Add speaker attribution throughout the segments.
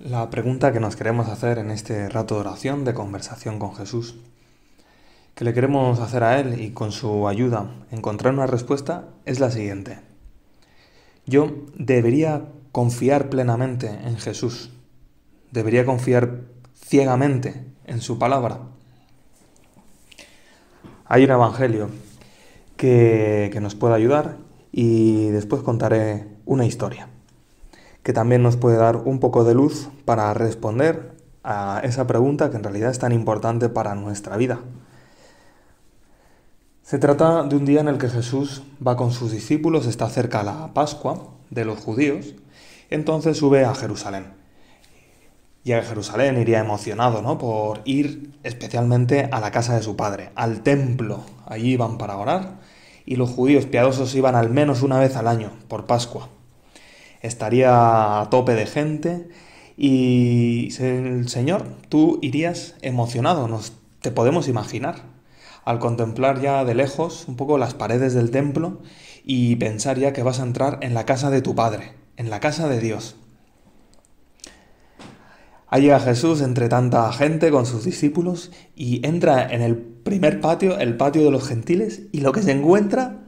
Speaker 1: La pregunta que nos queremos hacer en este rato de oración, de conversación con Jesús, que le queremos hacer a Él y con su ayuda encontrar una respuesta, es la siguiente. Yo debería confiar plenamente en Jesús, debería confiar ciegamente en su palabra. Hay un evangelio que, nos puede ayudar y después contaré una historia que también nos puede dar un poco de luz para responder a esa pregunta que en realidad es tan importante para nuestra vida. Se trata de un día en el que Jesús va con sus discípulos, está cerca la Pascua de los judíos, entonces sube a Jerusalén. Y a Jerusalén, iría emocionado, ¿no? Por ir especialmente a la casa de su padre, al templo. Allí iban para orar y los judíos piadosos iban al menos una vez al año, por Pascua estaría a tope de gente. Y el Señor, tú irías emocionado, nos, te podemos imaginar, al contemplar ya de lejos un poco las paredes del templo y pensar ya que vas a entrar en la casa de tu Padre, en la casa de Dios. Ahí llega Jesús entre tanta gente con sus discípulos y entra en el primer patio, el patio de los gentiles, y lo que se encuentra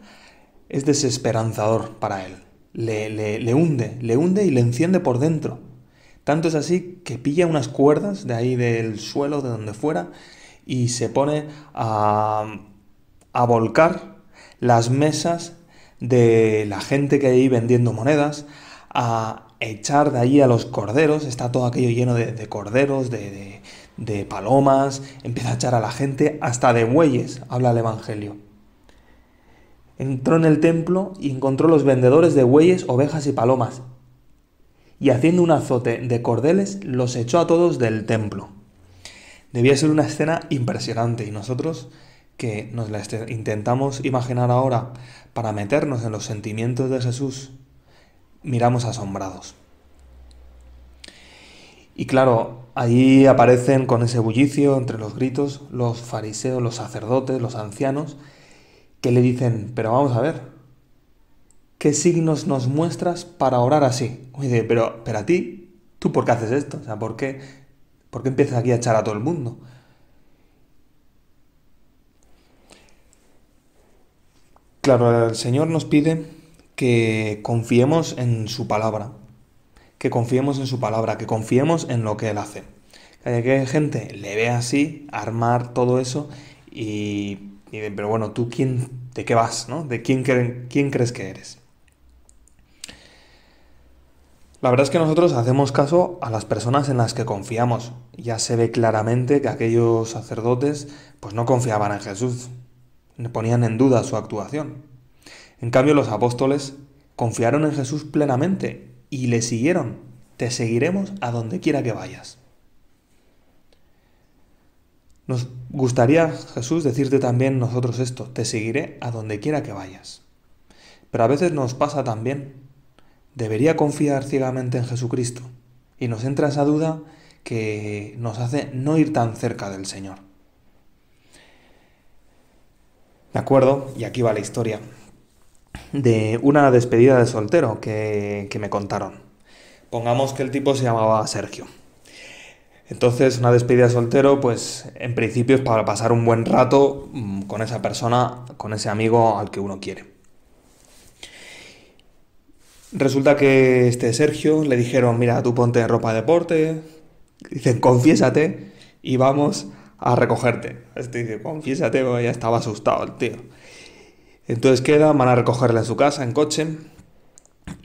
Speaker 1: es desesperanzador para él le, hunde, le hunde y le enciende por dentro. Tanto es así que pilla unas cuerdas de ahí del suelo, de donde fuera, y se pone a, a volcar las mesas de la gente que hay ahí vendiendo monedas, a echar de ahí a los corderos, está todo aquello lleno de, corderos, de, de, de, palomas, empieza a echar a la gente, hasta de bueyes, habla el Evangelio entró en el templo y encontró los vendedores de bueyes, ovejas y palomas, y haciendo un azote de cordeles, los echó a todos del templo. Debía ser una escena impresionante y nosotros que nos la este-, intentamos imaginar ahora para meternos en los sentimientos de Jesús, miramos asombrados. Y claro, ahí aparecen con ese bullicio, entre los gritos, los fariseos, los sacerdotes, los ancianos, que le dicen, pero vamos a ver, ¿qué signos nos muestras para orar así? Oye, pero, pero a ti, ¿tú por qué haces esto? O sea, ¿por qué, ¿por qué empiezas aquí a echar a todo el mundo? Claro, el Señor nos pide que confiemos en su palabra, que confiemos en su palabra, que confiemos en lo que Él hace. Que hay gente le ve así, armar todo eso y y pero bueno, ¿tú quién, de qué vas? ¿no? ¿De quién, quién crees que eres? La verdad es que nosotros hacemos caso a las personas en las que confiamos. Ya se ve claramente que aquellos sacerdotes pues no confiaban en Jesús, ponían en duda su actuación. En cambio los apóstoles confiaron en Jesús plenamente y le siguieron. Te seguiremos a donde quiera que vayas. Nos gustaría, Jesús, decirte también nosotros esto, te seguiré a donde quiera que vayas. Pero a veces nos pasa también, debería confiar ciegamente en Jesucristo, y nos entra esa duda que nos hace no ir tan cerca del Señor. De acuerdo, y aquí va la historia, de una despedida de soltero que me contaron. Pongamos que el tipo se llamaba Sergio. Entonces, una despedida soltero, pues en principio es para pasar un buen rato mm, con esa persona, con ese amigo al que uno quiere. Resulta que este Sergio le dijeron, mira, tú ponte ropa de deporte, dicen, confiésate y vamos a recogerte. Este dice, confiésate, ya estaba asustado el tío. Entonces queda, van a recogerla en su casa, en coche,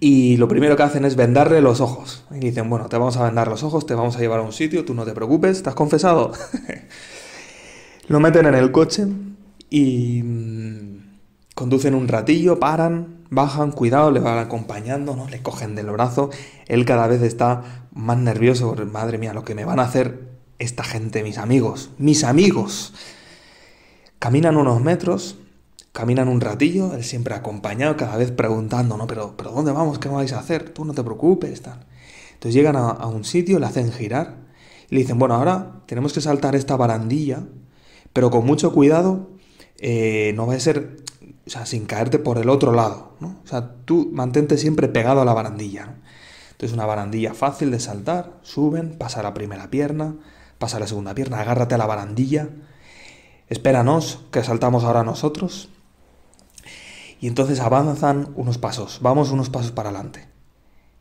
Speaker 1: y lo primero que hacen es vendarle los ojos. Y dicen, bueno, te vamos a vendar los ojos, te vamos a llevar a un sitio, tú no te preocupes, estás confesado. lo meten en el coche y mm, conducen un ratillo, paran, bajan, cuidado, le van acompañando, ¿no? le cogen del brazo. Él cada vez está más nervioso, madre mía, lo que me van a hacer esta gente, mis amigos, mis amigos. Caminan unos metros Caminan un ratillo, él siempre acompañado, cada vez preguntando, ¿no? Pero, pero ¿dónde vamos? ¿Qué vais a hacer? Tú no te preocupes, Entonces llegan a, un sitio, le hacen girar y le dicen, bueno, ahora tenemos que saltar esta barandilla, pero con mucho cuidado, eh, no va a ser, o sea, sin caerte por el otro lado, ¿no? O sea, tú mantente siempre pegado a la barandilla, Entonces una barandilla fácil de saltar, suben, pasa la primera pierna, pasa la segunda pierna, agárrate a la barandilla, espéranos que saltamos ahora nosotros, y entonces avanzan unos pasos, vamos unos pasos para adelante.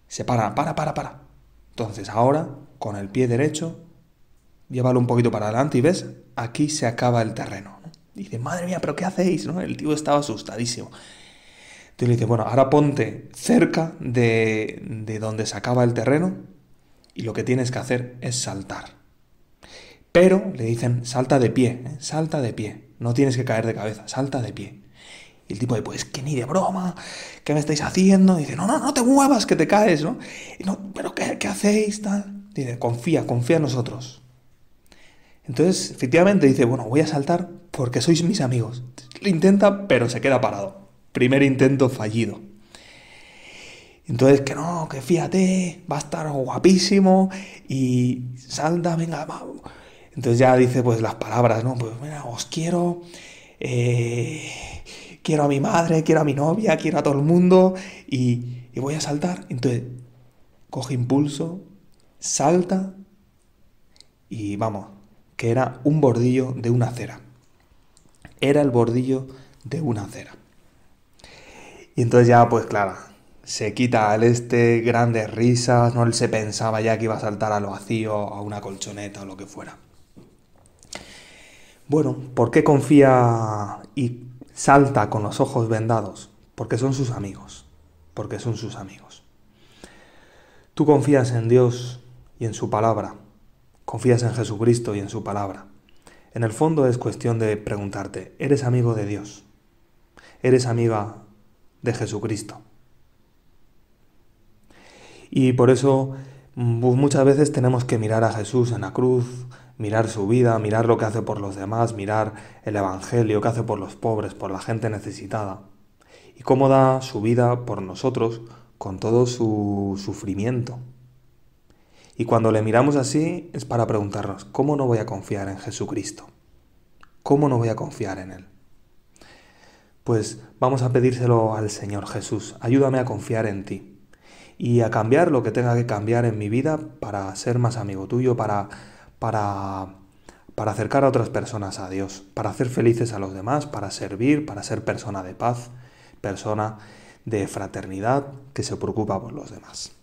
Speaker 1: Se para, para, para, para. Entonces ahora, con el pie derecho, llévalo un poquito para adelante y ves, aquí se acaba el terreno. Dice, madre mía, pero ¿qué hacéis? ¿No? El tío estaba asustadísimo. Entonces le dice, bueno, ahora ponte cerca de, de donde se acaba el terreno y lo que tienes que hacer es saltar. Pero le dicen, salta de pie, ¿eh? salta de pie, no tienes que caer de cabeza, salta de pie. Y el tipo de, pues que ni de broma, ¿qué me estáis haciendo? dice, no, no, no te muevas, que te caes, ¿no? Y no pero ¿qué, hacéis? Tal. dice, confía, confía en nosotros. Entonces, efectivamente, dice, bueno, voy a saltar porque sois mis amigos. Lo intenta, pero se queda parado. Primer intento fallido. Entonces, que no, que fíjate, va a estar guapísimo y salta, venga, vamos. Entonces ya dice pues las palabras, ¿no? Pues mira, os quiero, eh, quiero a mi madre, quiero a mi novia, quiero a todo el mundo y, voy a saltar. Entonces, coge impulso, salta y vamos, que era un bordillo de una acera. Era el bordillo de una acera. Y entonces ya, pues claro, se quita al este, grandes risas, no él se pensaba ya que iba a saltar a lo vacío, a una colchoneta o lo que fuera. Bueno, ¿por qué confía y salta con los ojos vendados, porque son sus amigos, porque son sus amigos. Tú confías en Dios y en su palabra, confías en Jesucristo y en su palabra. En el fondo es cuestión de preguntarte, ¿eres amigo de Dios? ¿Eres amiga de Jesucristo? Y por eso mm, muchas veces tenemos que mirar a Jesús en la cruz, mirar su vida, mirar lo que hace por los demás, mirar el Evangelio que hace por los pobres, por la gente necesitada, y cómo da su vida por nosotros con todo su sufrimiento. Y cuando le miramos así es para preguntarnos, ¿cómo no voy a confiar en Jesucristo? ¿Cómo no voy a confiar en Él? Pues vamos a pedírselo al Señor Jesús, ayúdame a confiar en ti y a cambiar lo que tenga que cambiar en mi vida para ser más amigo tuyo, para para, acercar a otras personas a Dios, para hacer felices a los demás, para servir, para ser persona de paz, persona de fraternidad que se preocupa por los demás.